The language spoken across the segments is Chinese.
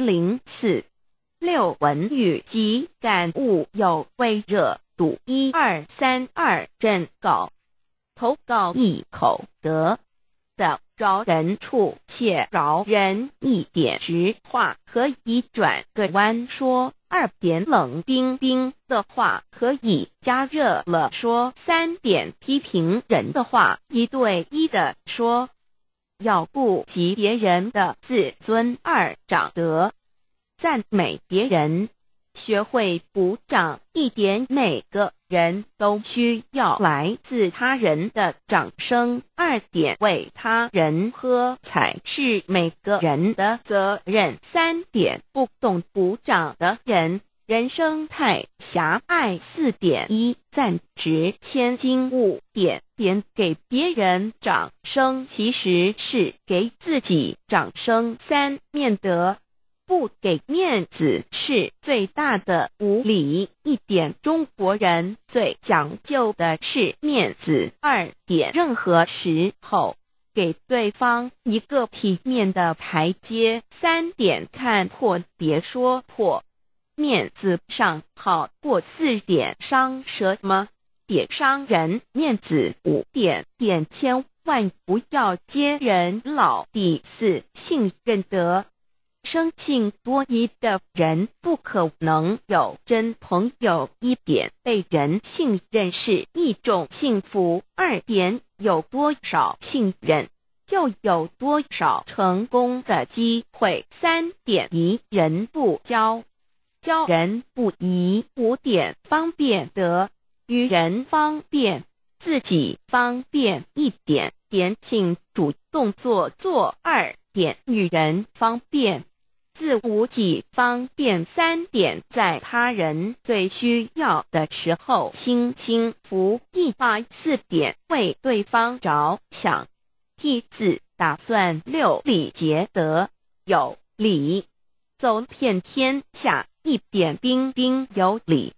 零四六文语及感悟有微热度，一二三二，正稿投稿一口得的饶人处，且饶人一点。实话可以转个弯说，二点冷冰冰的话可以加热了说，三点批评人的话一对一的说。要不及别人的自尊二，长得赞美别人，学会鼓掌一点，每个人都需要来自他人的掌声。二点为他人喝彩是每个人的责任。三点不懂鼓掌的人。人生太狭隘，四点一，赞值千金物，点点给别人掌声，其实是给自己掌声。三面得。不给面子是最大的无礼。一点中国人最讲究的是面子。二点任何时候给对方一个体面的台阶。三点看破别说破。面子上好过字点伤舌吗？点伤人面子五点，点千万不要接人老第四信任得，生性多疑的人不可能有真朋友。一点被人信任是一种幸福。二点有多少信任，就有多少成功的机会。三点疑人不交。教人不疑五点方便得，与人方便，自己方便一点点，请主动做做二点，与人方便，自无己方便三点，在他人最需要的时候，轻轻扶一把四点，为对方着想，替子打算六礼节德，有礼，走遍天下。一点兵兵有礼，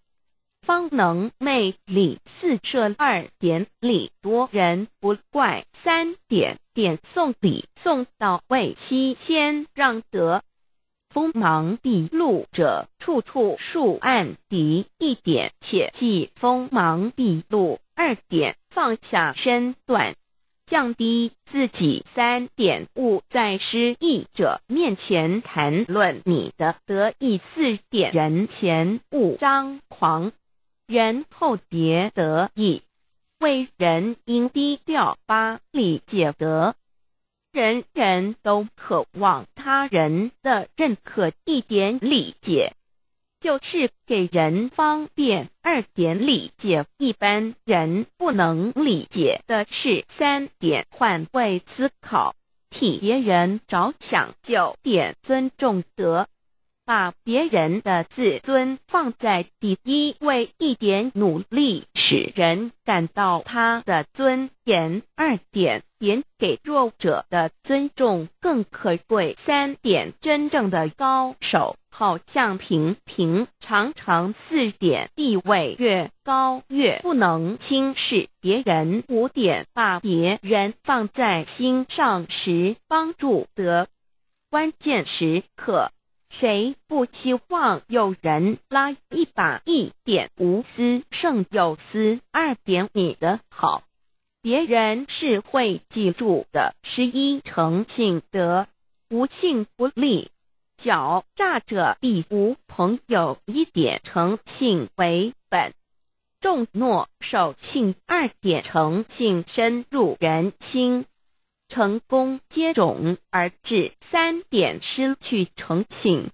方能魅力四射；二点礼多人不怪；三点点送礼送到位，先谦让得锋芒毕露者，处处树暗敌；一点切忌锋芒毕露，二点放下身段。降低自己三点勿在失意者面前谈论你的得意四点人前勿张狂，人后别得意。为人应低调八理解得，人人都渴望他人的认可一点理解。就是给人方便，二点理解一般人不能理解的是三点换位思考，替别人着想；九点尊重德，把别人的自尊放在第一位；一点努力使人感到他的尊严；二点给弱者的尊重更可贵；三点真正的高手。好像平平常常四点地位越高越不能轻视别人五点把别人放在心上时帮助得关键时刻谁不希望有人拉一把一点无私胜有私二点你的好别人是会记住的十一诚信得无信不立。狡诈者必无朋友，一点诚信为本，重诺守信，二点诚信深入人心，成功接踵而至。三点失去诚信，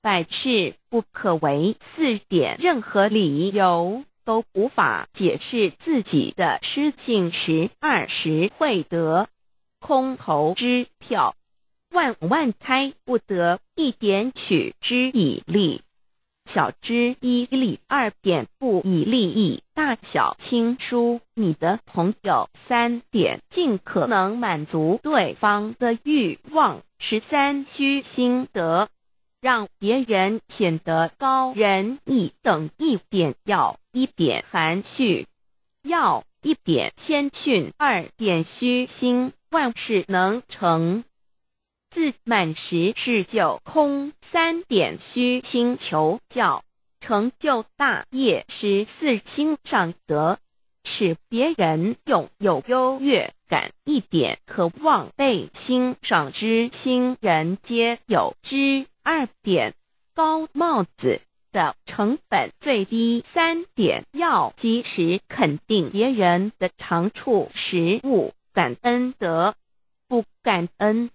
百事不可为。四点任何理由都无法解释自己的失信时，二十会得空头支票，万万开不得。一点取之以利，小之以利；二点不以利益，大小轻疏。你的朋友，三点尽可能满足对方的欲望。十三虚心得，让别人显得高人一等；一点要一点含蓄，要一点谦逊。二点虚心，万事能成。自满时是九空，三点虚心求教，成就大业；十四心上得，使别人拥有优越感；一点渴望被欣赏之心，人皆有之。二点高帽子的成本最低。三点要及时肯定别人的长处，十物感恩得，不感恩。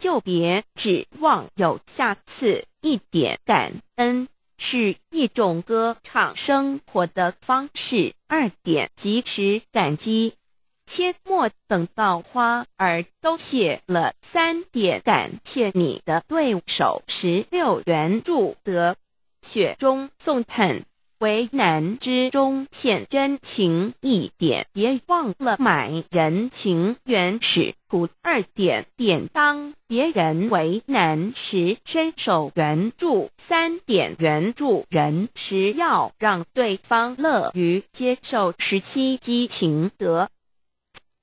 就别指望有下次。一点感恩是一种歌唱生活的方式。二点及时感激，切莫等到花儿都谢了。三点感谢你的对手。十六元助得雪中送炭。为难之中显真情，一点别忘了买人情；原始土二点点当别人为难时伸手援助；三点援助人时要让对方乐于接受；十七激情得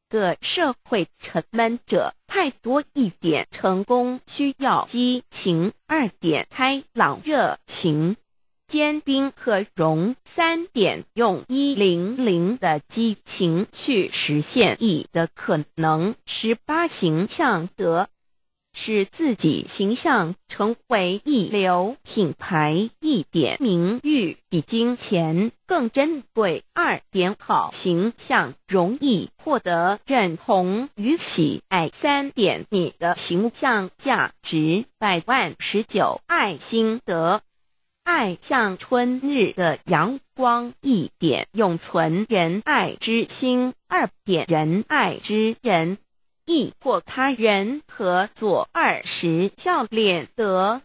个社会沉闷者太多一点，成功需要激情；二点开朗热情。坚冰可融，三点用一零零的激情去实现，你的可能。十八形象得使自己形象成为一流品牌。一点名誉比金钱更珍贵。二点好形象容易获得认同与喜爱。三点你的形象价值百万。十九爱心得。爱像春日的阳光，一点永存仁爱之心；二点仁爱之人，亦过他人和左二十笑脸得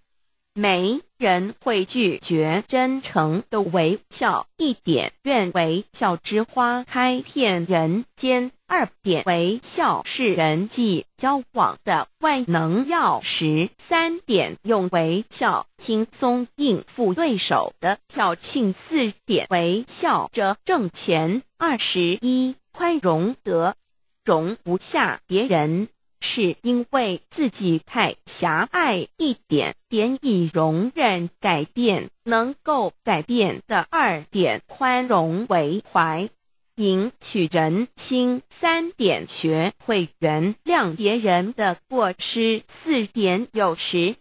美。人会拒绝真诚的微笑，一点愿微笑之花开遍人间。二点微笑是人际交往的万能钥匙。三点用微笑轻松应付对手的挑衅。四点微笑着挣钱。二十一宽容得容不下别人。是因为自己太狭隘，一点点以容忍改变，能够改变的二点宽容为怀，赢取人心；三点学会原谅别人的过失；四点有时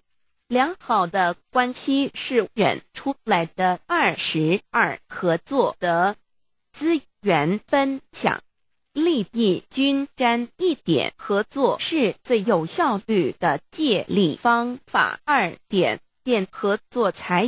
良好的关系是忍出来的；二十二合作的资源分享。利益均沾，一点合作是最有效率的借力方法。二点点合作才。